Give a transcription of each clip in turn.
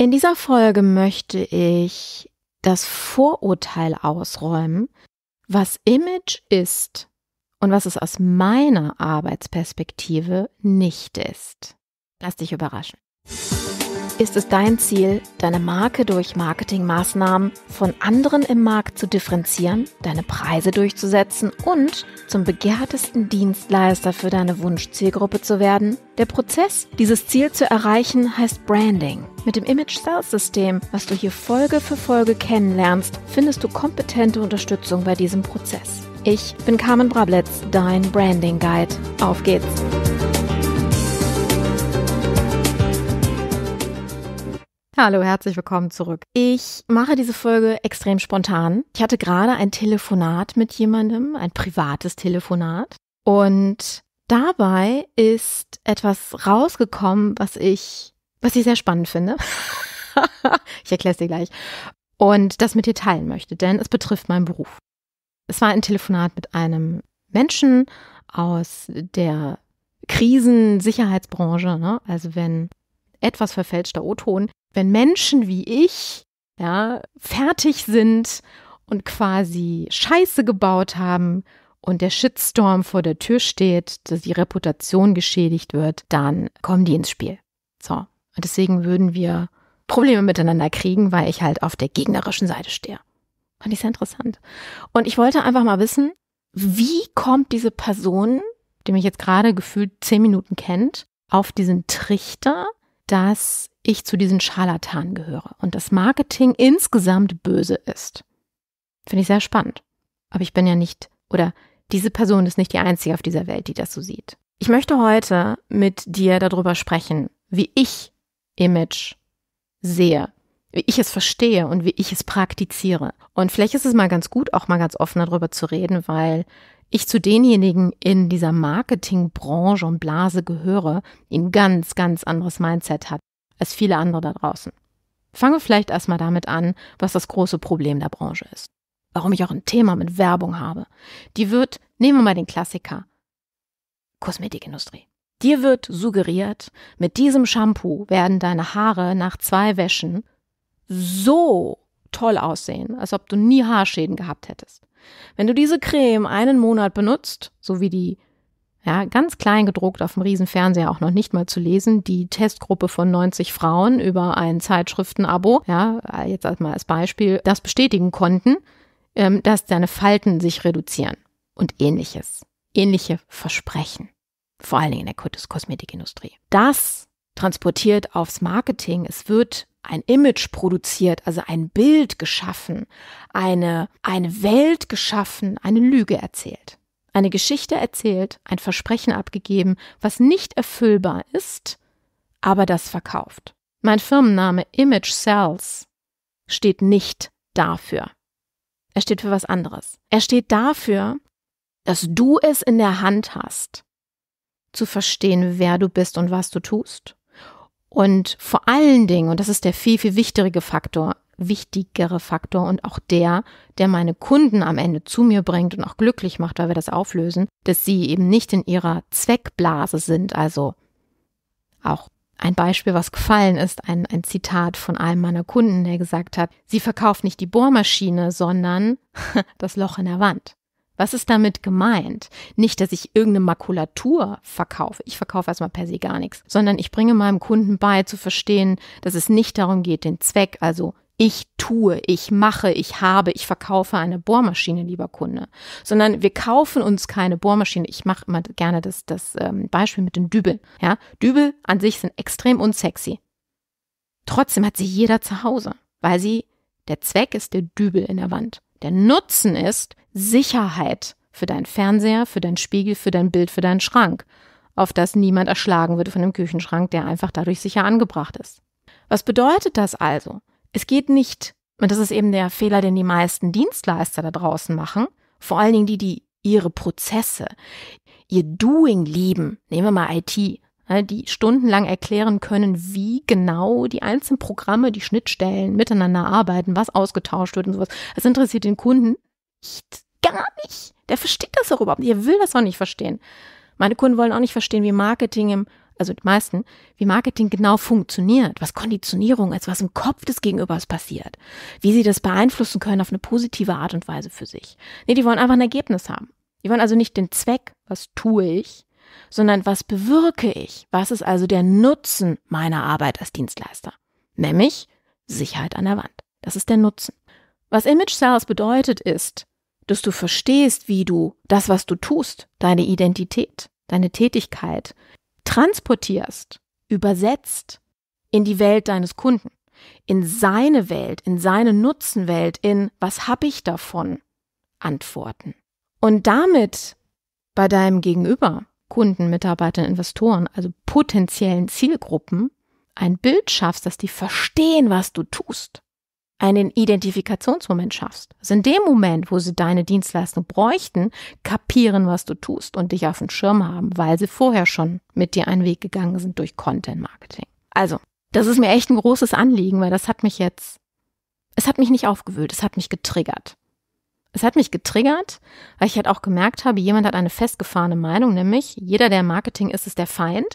In dieser Folge möchte ich das Vorurteil ausräumen, was Image ist und was es aus meiner Arbeitsperspektive nicht ist. Lass dich überraschen. Ist es dein Ziel, deine Marke durch Marketingmaßnahmen von anderen im Markt zu differenzieren, deine Preise durchzusetzen und zum begehrtesten Dienstleister für deine Wunschzielgruppe zu werden? Der Prozess, dieses Ziel zu erreichen, heißt Branding. Mit dem Image Sales System, was du hier Folge für Folge kennenlernst, findest du kompetente Unterstützung bei diesem Prozess. Ich bin Carmen Brabletz, dein Branding Guide. Auf geht's! Hallo, herzlich willkommen zurück. Ich mache diese Folge extrem spontan. Ich hatte gerade ein Telefonat mit jemandem, ein privates Telefonat. Und dabei ist etwas rausgekommen, was ich, was ich sehr spannend finde. ich erkläre es dir gleich. Und das mit dir teilen möchte, denn es betrifft meinen Beruf. Es war ein Telefonat mit einem Menschen aus der Krisensicherheitsbranche. Ne? Also wenn etwas verfälschter O-Ton wenn Menschen wie ich ja, fertig sind und quasi Scheiße gebaut haben und der Shitstorm vor der Tür steht, dass die Reputation geschädigt wird, dann kommen die ins Spiel. So. Und deswegen würden wir Probleme miteinander kriegen, weil ich halt auf der gegnerischen Seite stehe. Fand ich sehr interessant. Und ich wollte einfach mal wissen, wie kommt diese Person, die mich jetzt gerade gefühlt zehn Minuten kennt, auf diesen Trichter, dass ich zu diesen Scharlatanen gehöre und das Marketing insgesamt böse ist. Finde ich sehr spannend. Aber ich bin ja nicht, oder diese Person ist nicht die einzige auf dieser Welt, die das so sieht. Ich möchte heute mit dir darüber sprechen, wie ich Image sehe, wie ich es verstehe und wie ich es praktiziere. Und vielleicht ist es mal ganz gut, auch mal ganz offen darüber zu reden, weil ich zu denjenigen in dieser Marketingbranche und Blase gehöre, die ein ganz, ganz anderes Mindset hat als viele andere da draußen. Fangen wir vielleicht erstmal damit an, was das große Problem der Branche ist. Warum ich auch ein Thema mit Werbung habe. Die wird, nehmen wir mal den Klassiker, Kosmetikindustrie. Dir wird suggeriert, mit diesem Shampoo werden deine Haare nach zwei Wäschen so toll aussehen, als ob du nie Haarschäden gehabt hättest. Wenn du diese Creme einen Monat benutzt, so wie die ja, ganz klein gedruckt auf dem Riesenfernseher auch noch nicht mal zu lesen. Die Testgruppe von 90 Frauen über ein Zeitschriftenabo, ja, jetzt mal als Beispiel, das bestätigen konnten, ähm, dass deine Falten sich reduzieren und ähnliches. Ähnliche Versprechen. Vor allen Dingen in der Kosmetikindustrie. Das transportiert aufs Marketing. Es wird ein Image produziert, also ein Bild geschaffen, eine, eine Welt geschaffen, eine Lüge erzählt eine Geschichte erzählt, ein Versprechen abgegeben, was nicht erfüllbar ist, aber das verkauft. Mein Firmenname Image Sells steht nicht dafür. Er steht für was anderes. Er steht dafür, dass du es in der Hand hast, zu verstehen, wer du bist und was du tust. Und vor allen Dingen, und das ist der viel, viel wichtigere Faktor, wichtigere Faktor und auch der, der meine Kunden am Ende zu mir bringt und auch glücklich macht, weil wir das auflösen, dass sie eben nicht in ihrer Zweckblase sind. Also auch ein Beispiel, was gefallen ist, ein, ein Zitat von einem meiner Kunden, der gesagt hat, sie verkauft nicht die Bohrmaschine, sondern das Loch in der Wand. Was ist damit gemeint? Nicht, dass ich irgendeine Makulatur verkaufe. Ich verkaufe erstmal per se gar nichts, sondern ich bringe meinem Kunden bei zu verstehen, dass es nicht darum geht, den Zweck, also ich tue, ich mache, ich habe, ich verkaufe eine Bohrmaschine, lieber Kunde, sondern wir kaufen uns keine Bohrmaschine. Ich mache immer gerne das, das ähm, Beispiel mit den Dübeln. Ja? Dübel an sich sind extrem unsexy. Trotzdem hat sie jeder zu Hause, weil sie, der Zweck ist der Dübel in der Wand. Der Nutzen ist Sicherheit für deinen Fernseher, für deinen Spiegel, für dein Bild, für deinen Schrank, auf das niemand erschlagen würde von dem Küchenschrank, der einfach dadurch sicher angebracht ist. Was bedeutet das also? Es geht nicht, und das ist eben der Fehler, den die meisten Dienstleister da draußen machen, vor allen Dingen die, die ihre Prozesse, ihr Doing lieben, nehmen wir mal IT, ne, die stundenlang erklären können, wie genau die einzelnen Programme, die Schnittstellen miteinander arbeiten, was ausgetauscht wird und sowas. Das interessiert den Kunden nicht, gar nicht. Der versteht das auch überhaupt nicht. Er will das auch nicht verstehen. Meine Kunden wollen auch nicht verstehen, wie Marketing im also die meisten, wie Marketing genau funktioniert, was Konditionierung ist, was im Kopf des Gegenübers passiert, wie sie das beeinflussen können auf eine positive Art und Weise für sich. Nee, die wollen einfach ein Ergebnis haben. Die wollen also nicht den Zweck, was tue ich, sondern was bewirke ich? Was ist also der Nutzen meiner Arbeit als Dienstleister? Nämlich Sicherheit an der Wand. Das ist der Nutzen. Was Image Sales bedeutet ist, dass du verstehst, wie du das, was du tust, deine Identität, deine Tätigkeit, transportierst, übersetzt in die Welt deines Kunden, in seine Welt, in seine Nutzenwelt, in was habe ich davon antworten. Und damit bei deinem Gegenüber, Kunden, Mitarbeitern, Investoren, also potenziellen Zielgruppen, ein Bild schaffst, dass die verstehen, was du tust einen Identifikationsmoment schaffst. Also in dem Moment, wo sie deine Dienstleistung bräuchten, kapieren, was du tust und dich auf den Schirm haben, weil sie vorher schon mit dir einen Weg gegangen sind durch Content Marketing. Also, das ist mir echt ein großes Anliegen, weil das hat mich jetzt, es hat mich nicht aufgewühlt, es hat mich getriggert. Es hat mich getriggert, weil ich halt auch gemerkt habe, jemand hat eine festgefahrene Meinung, nämlich jeder, der Marketing ist, ist der Feind.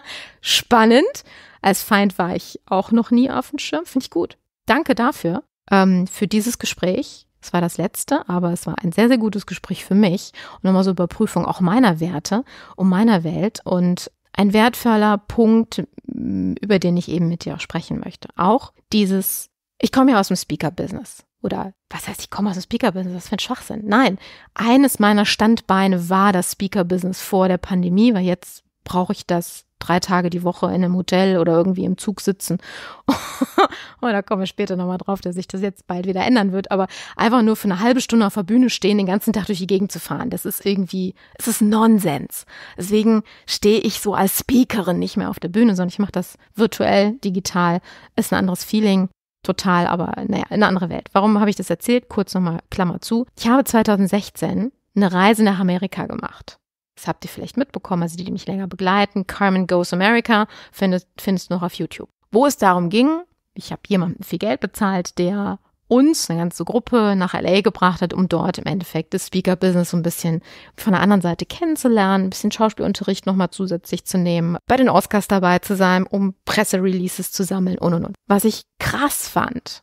Spannend. Als Feind war ich auch noch nie auf dem Schirm, finde ich gut danke dafür, ähm, für dieses Gespräch. Es war das letzte, aber es war ein sehr, sehr gutes Gespräch für mich und nochmal so Überprüfung auch meiner Werte und meiner Welt und ein wertvoller Punkt, mm, über den ich eben mit dir auch sprechen möchte. Auch dieses, ich komme ja aus dem Speaker-Business. Oder was heißt, ich komme aus dem Speaker-Business? Was für ein Schwachsinn. Nein, eines meiner Standbeine war das Speaker-Business vor der Pandemie, weil jetzt brauche ich das drei Tage die Woche in einem Hotel oder irgendwie im Zug sitzen. und oh, da kommen wir später nochmal drauf, dass sich das jetzt bald wieder ändern wird. Aber einfach nur für eine halbe Stunde auf der Bühne stehen, den ganzen Tag durch die Gegend zu fahren, das ist irgendwie, es ist Nonsens. Deswegen stehe ich so als Speakerin nicht mehr auf der Bühne, sondern ich mache das virtuell, digital, ist ein anderes Feeling total, aber naja, in eine andere Welt. Warum habe ich das erzählt? Kurz nochmal Klammer zu. Ich habe 2016 eine Reise nach Amerika gemacht das habt ihr vielleicht mitbekommen, also die, die mich länger begleiten, Carmen Goes America findest, findest du noch auf YouTube. Wo es darum ging, ich habe jemandem viel Geld bezahlt, der uns, eine ganze Gruppe, nach LA gebracht hat, um dort im Endeffekt das Speaker-Business so ein bisschen von der anderen Seite kennenzulernen, ein bisschen Schauspielunterricht nochmal zusätzlich zu nehmen, bei den Oscars dabei zu sein, um Pressereleases zu sammeln und und und. Was ich krass fand,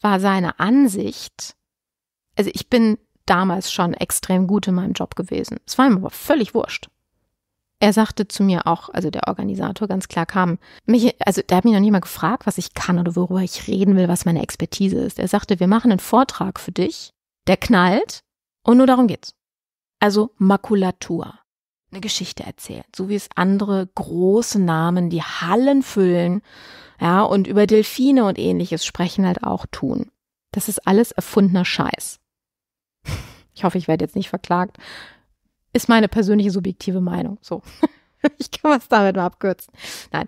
war seine Ansicht. Also ich bin damals schon extrem gut in meinem Job gewesen. Es war ihm aber völlig wurscht. Er sagte zu mir auch, also der Organisator ganz klar kam, mich, also der hat mich noch nicht mal gefragt, was ich kann oder worüber ich reden will, was meine Expertise ist. Er sagte, wir machen einen Vortrag für dich, der knallt und nur darum geht's. Also Makulatur. Eine Geschichte erzählt, so wie es andere große Namen, die Hallen füllen, ja, und über Delfine und ähnliches sprechen halt auch tun. Das ist alles erfundener Scheiß ich hoffe, ich werde jetzt nicht verklagt, ist meine persönliche subjektive Meinung. So. ich kann was damit mal abkürzen. Nein.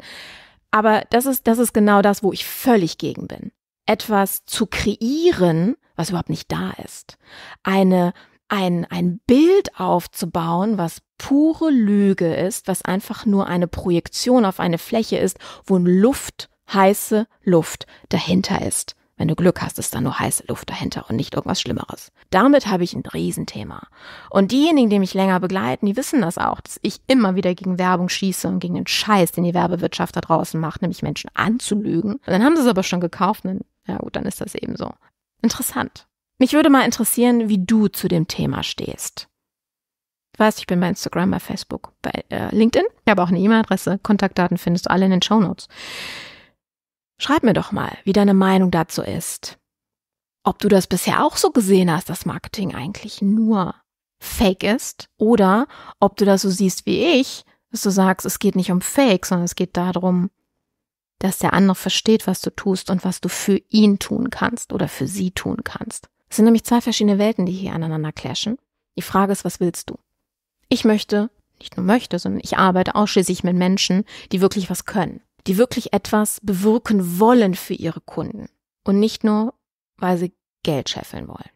Aber das ist, das ist genau das, wo ich völlig gegen bin. Etwas zu kreieren, was überhaupt nicht da ist. Eine, ein, ein Bild aufzubauen, was pure Lüge ist, was einfach nur eine Projektion auf eine Fläche ist, wo Luft, heiße Luft dahinter ist. Wenn du Glück hast, ist da nur heiße Luft dahinter und nicht irgendwas Schlimmeres. Damit habe ich ein Riesenthema. Und diejenigen, die mich länger begleiten, die wissen das auch, dass ich immer wieder gegen Werbung schieße und gegen den Scheiß, den die Werbewirtschaft da draußen macht, nämlich Menschen anzulügen. Und dann haben sie es aber schon gekauft, dann, ja gut, dann ist das eben so. Interessant. Mich würde mal interessieren, wie du zu dem Thema stehst. Du weißt, ich bin bei Instagram, bei Facebook, bei äh, LinkedIn. Ich habe auch eine E-Mail-Adresse. Kontaktdaten findest du alle in den Show Notes. Schreib mir doch mal, wie deine Meinung dazu ist. Ob du das bisher auch so gesehen hast, dass Marketing eigentlich nur Fake ist oder ob du das so siehst wie ich, dass du sagst, es geht nicht um Fake, sondern es geht darum, dass der andere versteht, was du tust und was du für ihn tun kannst oder für sie tun kannst. Es sind nämlich zwei verschiedene Welten, die hier aneinander clashen. Die Frage ist, was willst du? Ich möchte, nicht nur möchte, sondern ich arbeite ausschließlich mit Menschen, die wirklich was können die wirklich etwas bewirken wollen für ihre Kunden und nicht nur, weil sie Geld scheffeln wollen.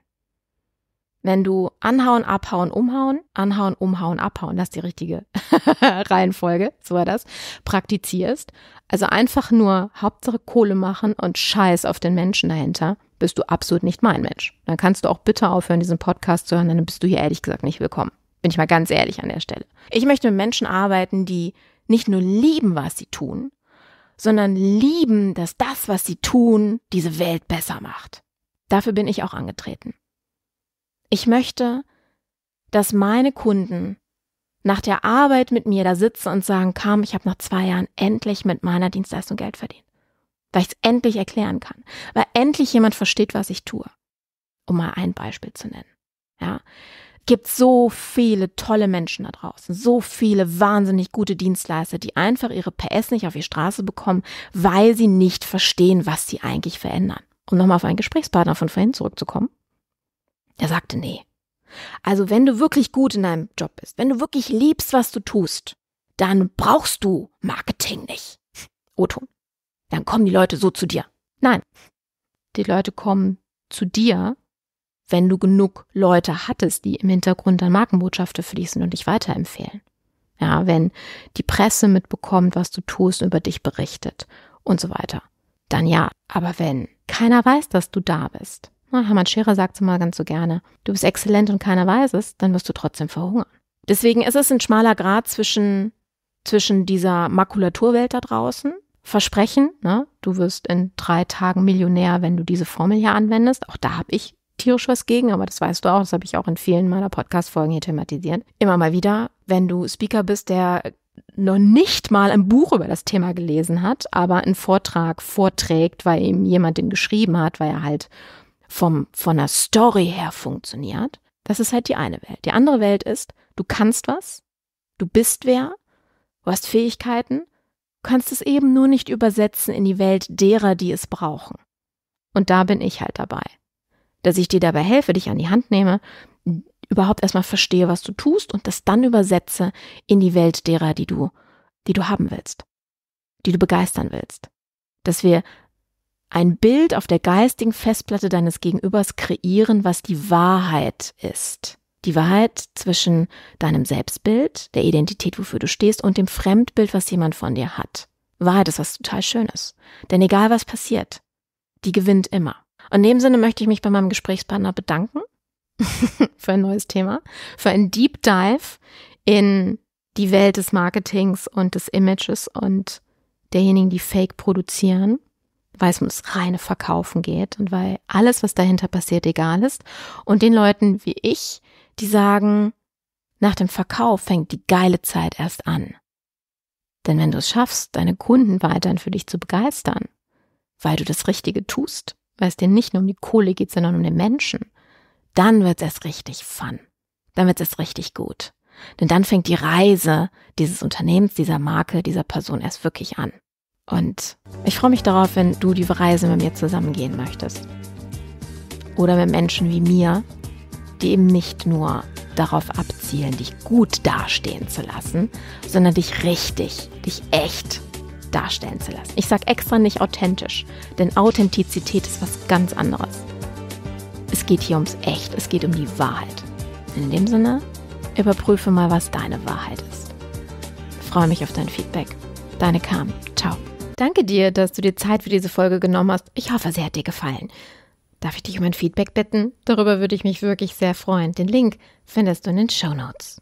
Wenn du anhauen, abhauen, umhauen, anhauen, umhauen, abhauen, das ist die richtige Reihenfolge, so war das, praktizierst, also einfach nur Hauptsache Kohle machen und Scheiß auf den Menschen dahinter, bist du absolut nicht mein Mensch. Dann kannst du auch bitte aufhören, diesen Podcast zu hören, denn dann bist du hier ehrlich gesagt nicht willkommen. Bin ich mal ganz ehrlich an der Stelle. Ich möchte mit Menschen arbeiten, die nicht nur lieben, was sie tun, sondern lieben, dass das, was sie tun, diese Welt besser macht. Dafür bin ich auch angetreten. Ich möchte, dass meine Kunden nach der Arbeit mit mir da sitzen und sagen, Kam, ich habe nach zwei Jahren endlich mit meiner Dienstleistung Geld verdient. Weil ich es endlich erklären kann. Weil endlich jemand versteht, was ich tue. Um mal ein Beispiel zu nennen. Ja gibt so viele tolle Menschen da draußen, so viele wahnsinnig gute Dienstleister, die einfach ihre PS nicht auf die Straße bekommen, weil sie nicht verstehen, was sie eigentlich verändern. Um nochmal auf einen Gesprächspartner von vorhin zurückzukommen, der sagte, nee. Also wenn du wirklich gut in deinem Job bist, wenn du wirklich liebst, was du tust, dann brauchst du Marketing nicht. O-Ton. Dann kommen die Leute so zu dir. Nein. Die Leute kommen zu dir, wenn du genug Leute hattest, die im Hintergrund dann Markenbotschafter für dich sind und dich weiterempfehlen. Ja, wenn die Presse mitbekommt, was du tust, über dich berichtet und so weiter. Dann ja. Aber wenn keiner weiß, dass du da bist, na, Hermann Scherer sagt es mal ganz so gerne, du bist exzellent und keiner weiß es, dann wirst du trotzdem verhungern. Deswegen ist es ein schmaler Grad zwischen, zwischen dieser Makulaturwelt da draußen, Versprechen, ne? du wirst in drei Tagen Millionär, wenn du diese Formel hier anwendest. Auch da habe ich tierisch was gegen, aber das weißt du auch, das habe ich auch in vielen meiner Podcast-Folgen hier thematisiert. Immer mal wieder, wenn du Speaker bist, der noch nicht mal ein Buch über das Thema gelesen hat, aber einen Vortrag vorträgt, weil ihm jemand den geschrieben hat, weil er halt vom, von der Story her funktioniert. Das ist halt die eine Welt. Die andere Welt ist, du kannst was, du bist wer, du hast Fähigkeiten, du kannst es eben nur nicht übersetzen in die Welt derer, die es brauchen. Und da bin ich halt dabei dass ich dir dabei helfe, dich an die Hand nehme, überhaupt erstmal verstehe, was du tust und das dann übersetze in die Welt derer, die du, die du haben willst, die du begeistern willst. Dass wir ein Bild auf der geistigen Festplatte deines Gegenübers kreieren, was die Wahrheit ist. Die Wahrheit zwischen deinem Selbstbild, der Identität, wofür du stehst, und dem Fremdbild, was jemand von dir hat. Wahrheit ist was total Schönes. Denn egal was passiert, die gewinnt immer in dem Sinne möchte ich mich bei meinem Gesprächspartner bedanken für ein neues Thema, für einen Deep Dive in die Welt des Marketings und des Images und derjenigen, die Fake produzieren, weil es ums reine Verkaufen geht und weil alles, was dahinter passiert, egal ist. Und den Leuten wie ich, die sagen, nach dem Verkauf fängt die geile Zeit erst an. Denn wenn du es schaffst, deine Kunden weiterhin für dich zu begeistern, weil du das Richtige tust, weil es dir nicht nur um die Kohle geht, sondern um den Menschen, dann wird es richtig fun. Dann wird es richtig gut. Denn dann fängt die Reise dieses Unternehmens, dieser Marke, dieser Person erst wirklich an. Und ich freue mich darauf, wenn du die Reise mit mir zusammengehen möchtest. Oder mit Menschen wie mir, die eben nicht nur darauf abzielen, dich gut dastehen zu lassen, sondern dich richtig, dich echt darstellen zu lassen. Ich sage extra nicht authentisch, denn Authentizität ist was ganz anderes. Es geht hier ums Echt, es geht um die Wahrheit. In dem Sinne, überprüfe mal, was deine Wahrheit ist. Ich freue mich auf dein Feedback. Deine Kam. Ciao. Danke dir, dass du dir Zeit für diese Folge genommen hast. Ich hoffe, sie hat dir gefallen. Darf ich dich um ein Feedback bitten? Darüber würde ich mich wirklich sehr freuen. Den Link findest du in den Show Notes.